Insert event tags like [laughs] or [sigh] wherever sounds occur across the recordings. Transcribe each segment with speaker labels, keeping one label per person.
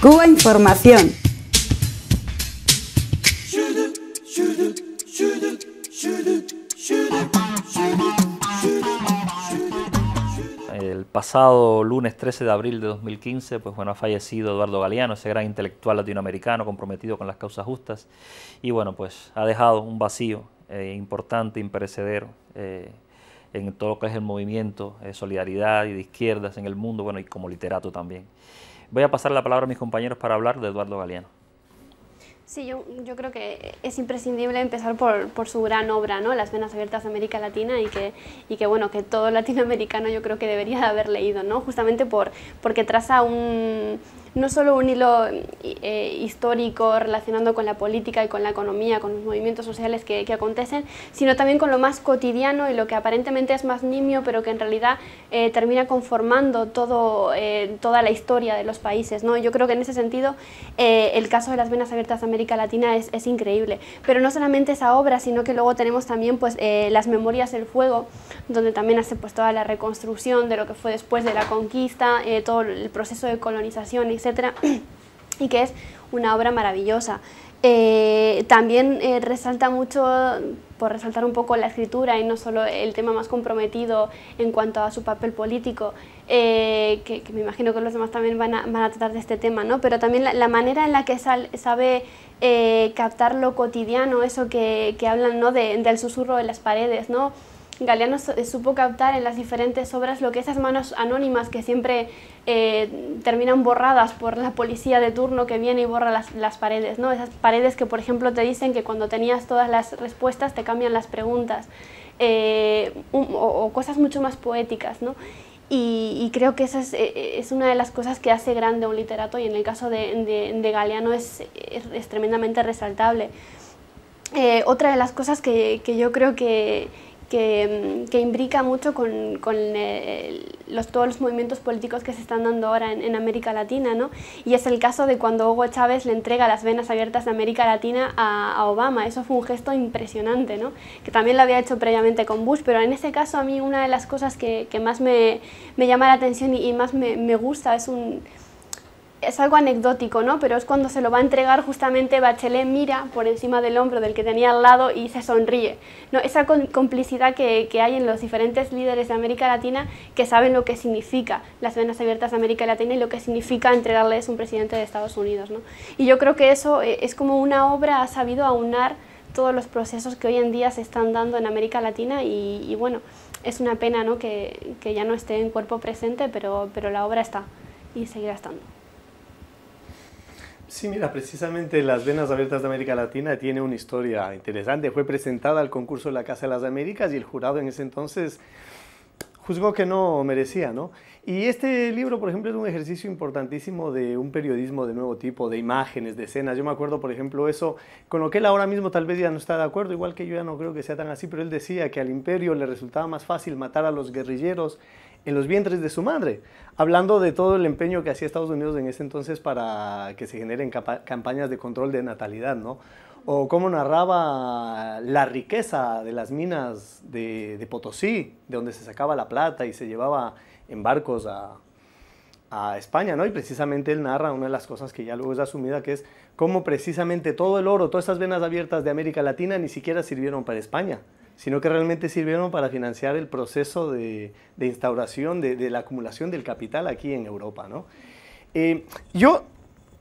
Speaker 1: Cuba Información.
Speaker 2: El pasado lunes 13 de abril de 2015, pues bueno, ha fallecido Eduardo Galeano, ese gran intelectual latinoamericano comprometido con las causas justas, y bueno, pues ha dejado un vacío eh, importante, imperecedero. Eh, en todo lo que es el movimiento, de eh, solidaridad y de izquierdas en el mundo, bueno, y como literato también. Voy a pasar la palabra a mis compañeros para hablar de Eduardo Galeano.
Speaker 1: Sí, yo, creo que es imprescindible empezar por, por, su gran obra, ¿no? Las venas abiertas de América Latina y que, y que, bueno, que todo latinoamericano yo creo que debería haber leído, ¿no? Justamente por, porque traza un, no solo un hilo eh, histórico relacionando con la política y con la economía, con los movimientos sociales que, acontecen, sino también con lo más cotidiano y lo que aparentemente es más nimio, pero que en realidad eh, termina conformando todo, eh, toda la historia de los países. ¿no? Yo creo que en ese sentido el caso de las venas abiertas de América Latina es, increíble, pero no solamente esa obra, sino que luego tenemos también pues, las memorias del fuego, donde también hace pues, toda la reconstrucción de lo que fue después de la conquista, todo el proceso de colonización, etcétera, y que es una obra maravillosa. Eh, también eh, resalta mucho, por resaltar un poco la escritura y no solo el tema más comprometido en cuanto a su papel político, eh, que, me imagino que los demás también van a, tratar de este tema, ¿no? pero también la, manera en la que sabe captar lo cotidiano, eso que, hablan ¿no? del susurro de las paredes, ¿no? Galeano eh, supo captar en las diferentes obras lo que esas manos anónimas que siempre eh, terminan borradas por la policía de turno que viene y borra las, paredes, ¿no? Esas paredes que, por ejemplo, te dicen que cuando tenías todas las respuestas te cambian las preguntas, eh, o, cosas mucho más poéticas, Y, creo que esa es, una de las cosas que hace grande un literato y en el caso de, Galeano es, es, tremendamente resaltable. otra de las cosas que yo creo que, que, mm, que imbrica mucho con, con eh, los, todos los movimientos políticos que se están dando ahora en, América Latina, ¿no? Y es el caso de cuando Hugo Chávez le entrega las venas abiertas de América Latina a, Obama. Eso fue un gesto impresionante, ¿no? Que también lo había hecho previamente con Bush, pero en ese caso a mí una de las cosas que, más me, me, llama la atención y, y más me, me gusta es un es algo anecdótico, ¿no? Pero es cuando se lo va a entregar justamente Bachelet mira por encima del hombro del que tenía al lado y se sonríe. Esa complicidad que, hay en los diferentes líderes de América Latina que saben lo que significa las venas abiertas de América Latina y lo que significa entregarles un presidente de Estados Unidos, Y yo creo que eso eh, es como una obra ha sabido aunar todos los procesos que hoy en día se están dando en América Latina y, bueno, es una pena ¿no? que, ya no esté en cuerpo presente, pero, pero la obra está y seguirá estando.
Speaker 3: Sí, mira, precisamente las Venas Abiertas de América Latina tiene una historia interesante. Fue presentada al concurso de la Casa de las Américas y el jurado en ese entonces juzgó que no merecía, ¿no? Y este libro, por ejemplo, es un ejercicio importantísimo de un periodismo de nuevo tipo, de imágenes, de escenas. Yo me acuerdo, por ejemplo, eso, con lo que él ahora mismo tal vez ya no está de acuerdo, igual que yo ya no creo que sea tan así, pero él decía que al imperio le resultaba más fácil matar a los guerrilleros en los vientres de su madre, hablando de todo el empeño que hacía Estados Unidos en ese entonces para que se generen campañas de control de natalidad, ¿no? O cómo narraba la riqueza de las minas de, Potosí, de donde se sacaba la plata y se llevaba en barcos a, a España, ¿no? Y precisamente él narra una de las cosas que ya luego es asumida, que es cómo precisamente todo el oro, todas esas venas abiertas de América Latina ni siquiera sirvieron para España, sino que realmente sirvieron para financiar el proceso de, de instauración de, de, la acumulación del capital aquí en Europa. ¿no? Eh, yo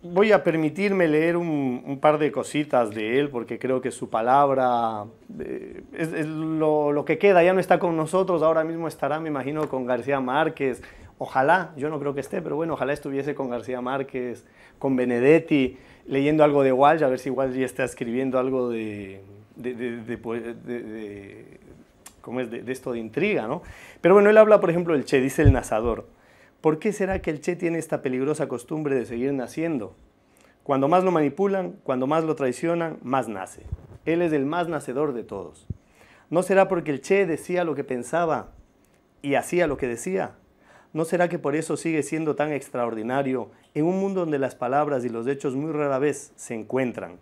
Speaker 3: voy a permitirme leer un, par de cositas de él, porque creo que su palabra eh, es, lo, lo, que queda, ya no está con nosotros, ahora mismo estará, me imagino, con García Márquez. Ojalá, yo no creo que esté, pero bueno, ojalá estuviese con García Márquez, con Benedetti, leyendo algo de Walsh, a ver si Walsh ya está escribiendo algo de, de, de, pues, es? de, esto de intriga, ¿no? Pero bueno, él habla, por ejemplo, del Che, dice el nazador. ¿Por qué será que el Che tiene esta peligrosa costumbre de seguir naciendo? Cuando más lo manipulan, cuando más lo traicionan, más nace. Él es el más nacedor de todos. ¿No será porque el Che decía lo que pensaba y hacía lo que decía? ¿No será que por eso sigue siendo tan extraordinario en un mundo donde las palabras y los hechos muy rara vez se encuentran?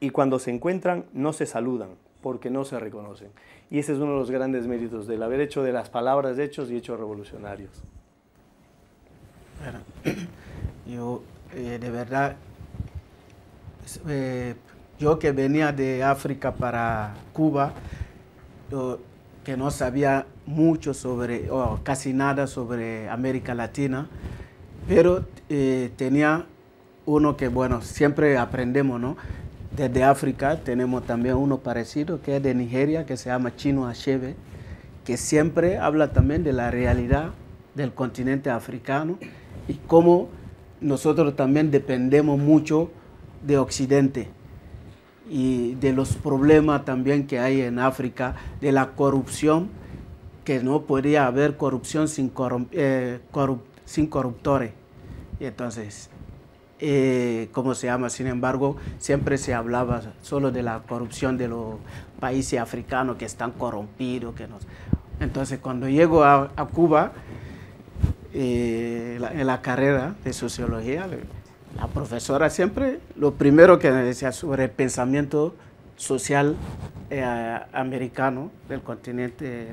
Speaker 3: y cuando se encuentran no se saludan porque no se reconocen. Y ese es uno de los grandes méritos del haber hecho de las palabras hechos y hechos
Speaker 4: revolucionarios. Bueno, [clears throat] yo eh, de verdad, pues, eh, yo que venía de África para Cuba, que no sabía mucho sobre, o casi nada sobre América Latina, pero eh, tenía uno que, bueno, siempre aprendemos, ¿no? Desde África tenemos también uno parecido que es de Nigeria, que se llama Chino Achebe, que siempre habla también de la realidad del continente africano y cómo nosotros también dependemos mucho de Occidente y de los problemas también que hay en África, de la corrupción, que no podría haber corrupción sin, eh, sin corruptores. Y entonces, eh, ¿cómo se llama? Sin embargo, siempre se hablaba solo de la corrupción de los países africanos que están corrompidos. Entonces, cuando llego a, Cuba, eh, en la carrera de sociología, la profesora siempre, lo primero que me decía sobre el pensamiento social eh, americano del continente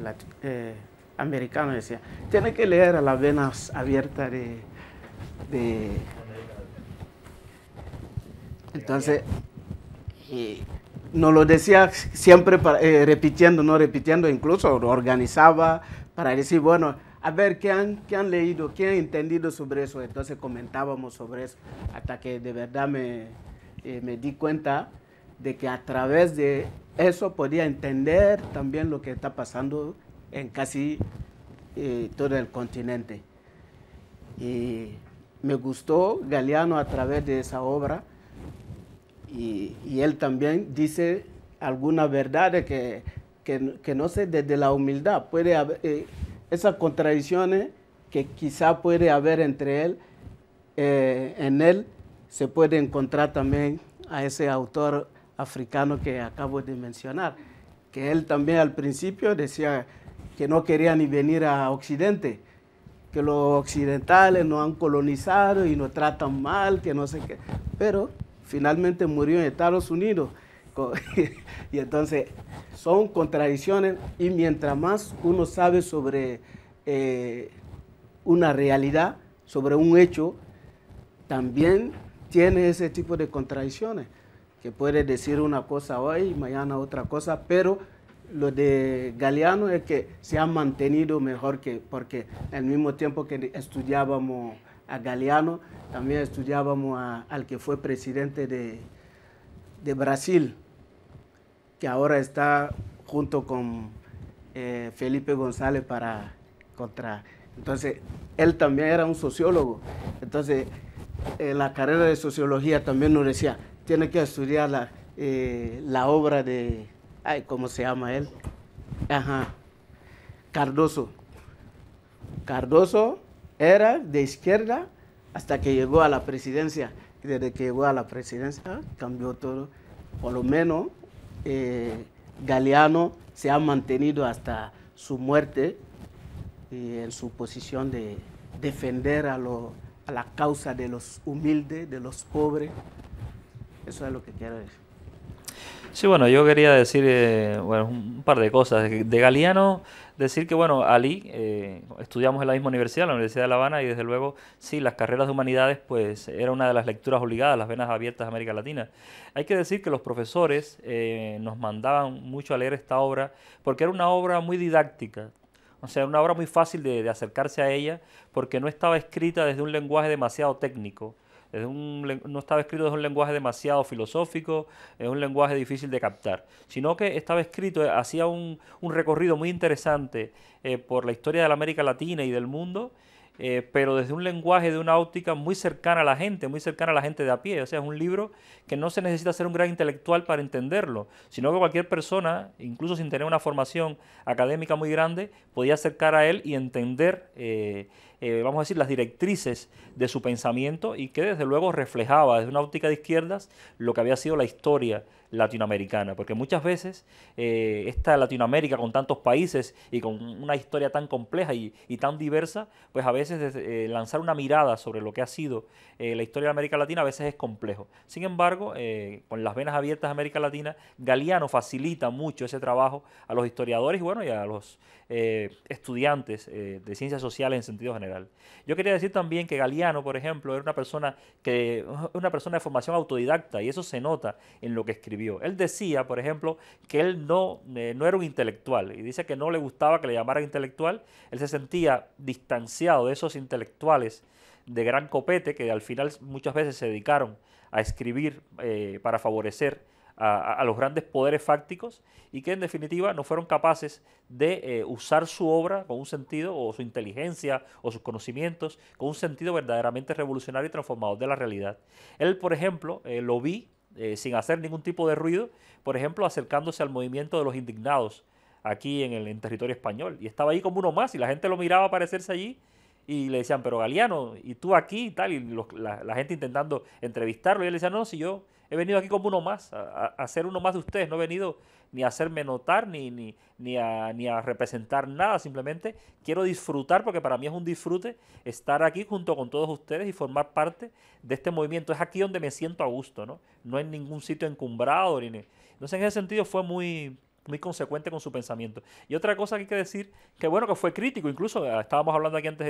Speaker 4: americano, decía, tiene que leer a las venas abiertas de entonces, nos lo decía siempre eh, repitiendo, no repitiendo, incluso lo organizaba para decir, bueno, a ver qué han, leído, qué han entendido sobre eso. Entonces comentábamos sobre eso hasta que de verdad eh, me, di cuenta de que a través de eso podía entender también lo que está pasando en casi eh, todo el continente. Y me gustó Galeano a través de esa obra y, él también dice alguna verdad que, que, no sé, desde la humildad puede haber eh, esas contradicciones que quizá puede haber entre él, eh, en él, se puede encontrar también a ese autor africano que acabo de mencionar, que él también al principio decía que no quería ni venir a Occidente, que los occidentales nos han colonizado y nos tratan mal, que no sé qué, pero finalmente murió en Estados Unidos. [laughs] y entonces son contradicciones y mientras más uno sabe sobre eh, una realidad, sobre un hecho, también tiene ese tipo de contradicciones, que puede decir una cosa hoy, y mañana otra cosa, pero lo de Galeano es que se ha mantenido mejor que, porque al mismo tiempo que estudiábamos a Galeano, también estudiábamos al que fue presidente de, Brasil, que ahora está junto con eh, Felipe González para contra. Entonces, él también era un sociólogo. Entonces, eh, la carrera de sociología también nos decía, tiene que estudiar la, eh, la obra de, ay, ¿cómo se llama él? Ajá, Cardoso. Cardoso era de izquierda hasta que llegó a la presidencia. desde que llegó a la presidencia cambió todo. Por lo menos eh, Galeano se ha mantenido hasta su muerte en su posición de defender a, a la causa de los humildes, de los pobres. Eso es lo que quiero decir.
Speaker 2: Sí, bueno, yo quería decir eh, bueno, un par de cosas. De Galeano, decir que, bueno, Ali, eh, estudiamos en la misma universidad, la Universidad de La Habana, y desde luego, sí, las carreras de humanidades, pues era una de las lecturas obligadas, las venas abiertas de América Latina. Hay que decir que los profesores eh, nos mandaban mucho a leer esta obra, porque era una obra muy didáctica, o sea, una obra muy fácil de, acercarse a ella porque no estaba escrita desde un lenguaje demasiado técnico un, no estaba escrito desde un lenguaje demasiado filosófico, es un lenguaje difícil de captar, sino que estaba escrito, eh, hacía un, recorrido muy interesante eh, por la historia de la América Latina y del mundo, eh, pero desde un lenguaje, de una óptica muy cercana a la gente, muy cercana a la gente de a pie. O sea, es un libro que no se necesita ser un gran intelectual para entenderlo, sino que cualquier persona, incluso sin tener una formación académica muy grande, podía acercar a él y entender. Eh, vamos a decir, las directrices de su pensamiento y que desde luego reflejaba desde una óptica de izquierdas lo que había sido la historia latinoamericana, porque muchas veces eh, esta Latinoamérica con tantos países y con una historia tan compleja y, tan diversa, pues a veces eh, lanzar una mirada sobre lo que ha sido la historia de América Latina a veces es complejo. Sin embargo, con las venas abiertas de América Latina, Galeano facilita mucho ese trabajo a los historiadores y bueno, y a los estudiantes de ciencias sociales en sentido general. Yo quería decir también que Galeano, por ejemplo, era una persona, que, una persona de formación autodidacta y eso se nota en lo que escribió. Él decía, por ejemplo, que él no, eh, no era un intelectual y dice que no le gustaba que le llamaran intelectual. Él se sentía distanciado de esos intelectuales de gran copete que al final muchas veces se dedicaron a escribir eh, para favorecer a, los grandes poderes fácticos y que en definitiva no fueron capaces de eh, usar su obra con un sentido o su inteligencia o sus conocimientos con un sentido verdaderamente revolucionario y transformador de la realidad. Él, por ejemplo, eh, lo vi eh, sin hacer ningún tipo de ruido, por ejemplo, acercándose al movimiento de los indignados aquí en el territorio español y estaba ahí como uno más y la gente lo miraba aparecerse allí y le decían, pero Galeano, y tú aquí y tal, y la, la, gente intentando entrevistarlo, y él decía, no, si yo He venido aquí como uno más, a, ser uno más de ustedes. No he venido ni a hacerme notar, ni, ni, a, ni a representar nada. Simplemente quiero disfrutar, porque para mí es un disfrute estar aquí junto con todos ustedes y formar parte de este movimiento. Es aquí donde me siento a gusto, ¿no? No en ningún sitio encumbrado. Ni, entonces, en ese sentido fue muy, muy consecuente con su pensamiento. Y otra cosa que hay que decir, que bueno, que fue crítico, incluso ah, estábamos hablando aquí antes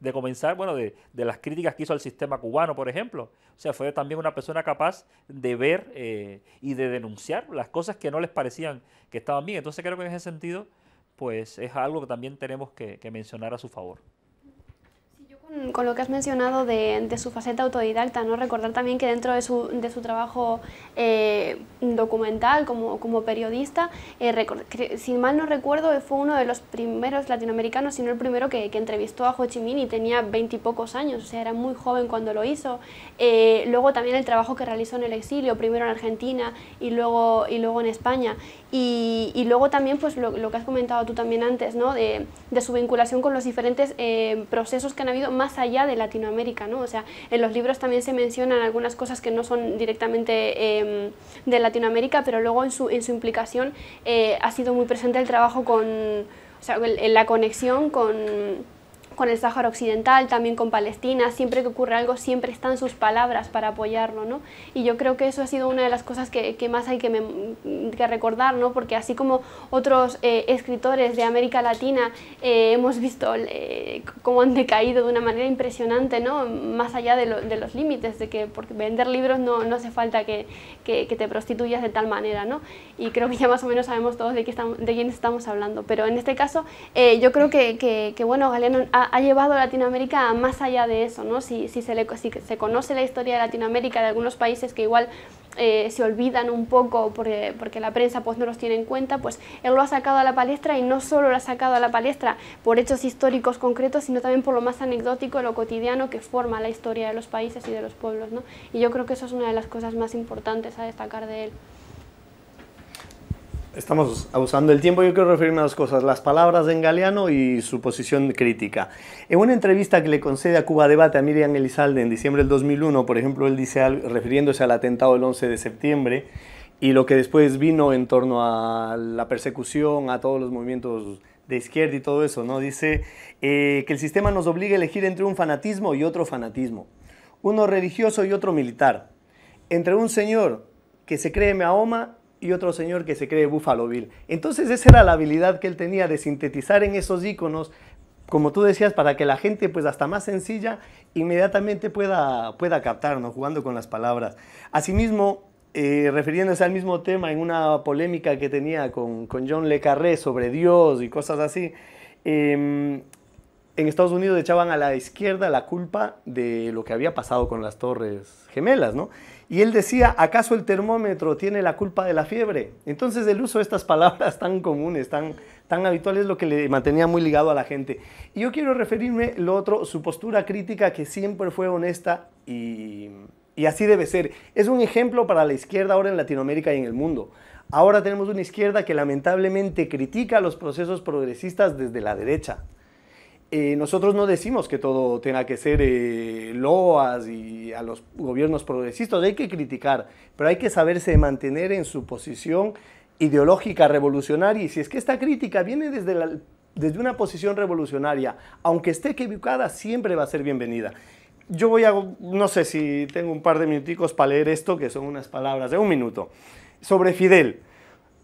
Speaker 2: de, comenzar, bueno, de, las críticas que hizo al sistema cubano, por ejemplo. O sea, fue también una persona capaz de ver eh, y de denunciar las cosas que no les parecían que estaban bien. Entonces creo que en ese sentido, pues es algo que también tenemos que mencionar a su favor.
Speaker 1: Mm, con lo que has mencionado de, su faceta autodidacta, ¿no? recordar también que dentro de su, trabajo eh, documental como, como periodista, eh, si mal no recuerdo, fue uno de los primeros latinoamericanos, sino el primero que, entrevistó a Ho Chi Minh y tenía veintipocos años, o sea, era muy joven cuando lo hizo. Eh, luego también el trabajo que realizó en el exilio, primero en Argentina y luego, y luego en España. Y, luego también pues, lo, que has comentado tú también antes, ¿no? de, de su vinculación con los diferentes procesos que han habido, más más allá de Latinoamérica, ¿no? O sea, en los libros también se mencionan algunas cosas que no son directamente em, de Latinoamérica, pero luego en su, en su implicación eh, ha sido muy presente el trabajo con, la conexión con con el Sáhara Occidental, también con Palestina, siempre que ocurre algo siempre están sus palabras para apoyarlo, ¿no? Y yo creo que eso ha sido una de las cosas que, que más hay que, que, recordar, ¿no? Porque así como otros eh, escritores de América Latina eh, hemos visto eh, cómo han decaído de una manera impresionante, ¿no? Más allá de, los límites, de que porque vender libros no, no hace falta que, que, te prostituyas de tal manera, ¿no? Y creo que ya más o menos sabemos todos de, qué de quién estamos hablando. Pero en este caso, yo creo que, bueno, Galeano ha, ha, llevado a Latinoamérica más allá de eso, ¿no? Si, se le, si se conoce la historia de Latinoamérica, de algunos países que igual eh, se olvidan un poco porque, porque, la prensa pues, no los tiene en cuenta, pues él lo ha sacado a la palestra y no solo lo ha sacado a la palestra por hechos históricos concretos, sino también por lo más anecdótico, lo cotidiano que forma la historia de los países y de los pueblos. ¿no? Y yo creo que eso es una de las cosas más importantes a destacar de él
Speaker 3: estamos abusando del tiempo. Yo quiero referirme a dos cosas, las palabras de Engaleano y su posición crítica. En una entrevista que le concede a Cuba Debate a Miriam Elizalde en diciembre del 2001, por ejemplo, él dice, refiriéndose al atentado del 11 de septiembre, y lo que después vino en torno a la persecución, a todos los movimientos de izquierda y todo eso, ¿no? Dice eh, que el sistema nos obliga a elegir entre un fanatismo y otro fanatismo, uno religioso y otro militar, entre un señor que se cree Mahoma y otro señor que se cree Buffalo Bill. Entonces esa era la habilidad que él tenía de sintetizar en esos iconos, como tú decías, para que la gente, pues hasta más sencilla, inmediatamente pueda, pueda no jugando con las palabras. Asimismo, eh, refiriéndose al mismo tema en una polémica que tenía con, con John Le Carré sobre Dios y cosas así, eh, en Estados Unidos echaban a la izquierda la culpa de lo que había pasado con las Torres Gemelas, ¿no? Y él decía, ¿acaso el termómetro tiene la culpa de la fiebre? Entonces el uso de estas palabras tan comunes, tan, tan habituales, es lo que le mantenía muy ligado a la gente. Y yo quiero referirme, lo otro, su postura crítica que siempre fue honesta y, y así debe ser. Es un ejemplo para la izquierda ahora en Latinoamérica y en el mundo. Ahora tenemos una izquierda que lamentablemente critica los procesos progresistas desde la derecha. Eh, nosotros no decimos que todo tenga que ser eh, loas y a los gobiernos progresistas, hay que criticar, pero hay que saberse mantener en su posición ideológica revolucionaria y si es que esta crítica viene desde, desde una posición revolucionaria, aunque esté equivocada, siempre va a ser bienvenida. Yo voy a, no sé si tengo un par de minuticos para leer esto, que son unas palabras de un minuto, sobre Fidel.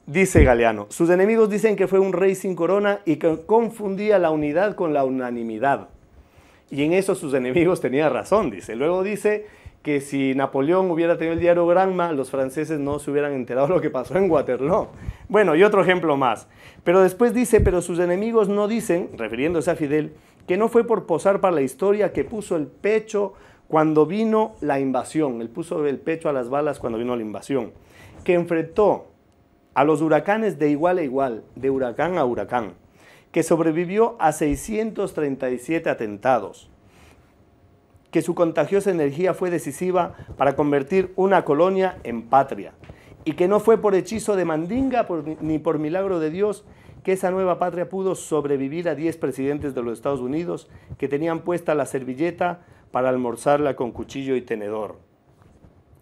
Speaker 3: Dice Galeano, sus enemigos dicen que fue un rey sin corona y que confundía la unidad con la unanimidad. Y en eso sus enemigos tenían razón, dice. Luego dice que si Napoleón hubiera tenido el diario Granma, los franceses no se hubieran enterado de lo que pasó en Waterloo. Bueno, y otro ejemplo más. Pero después dice, pero sus enemigos no dicen, refiriéndose a Fidel, que no fue por posar para la historia que puso el pecho cuando vino la invasión, él puso el pecho a las balas cuando vino la invasión, que enfrentó a los huracanes de igual a igual, de huracán a huracán, que sobrevivió a 637 atentados, que su contagiosa energía fue decisiva para convertir una colonia en patria, y que no fue por hechizo de mandinga ni por milagro de Dios que esa nueva patria pudo sobrevivir a 10 presidentes de los Estados Unidos que tenían puesta la servilleta para almorzarla con cuchillo y tenedor.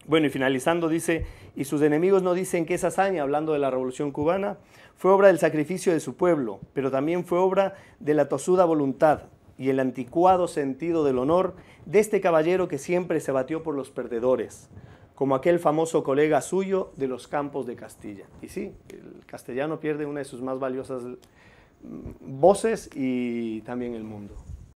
Speaker 3: Bueno, y finalizando dice y sus enemigos no dicen que esa hazaña, hablando de la Revolución cubana, fue obra del sacrificio de su pueblo, pero también fue obra de la tosuda voluntad y el anticuado sentido del honor de este caballero que siempre se batió por los perdedores, como aquel famoso colega suyo de los campos de Castilla. Y sí, el castellano pierde una de sus más valiosas voces y también el mundo.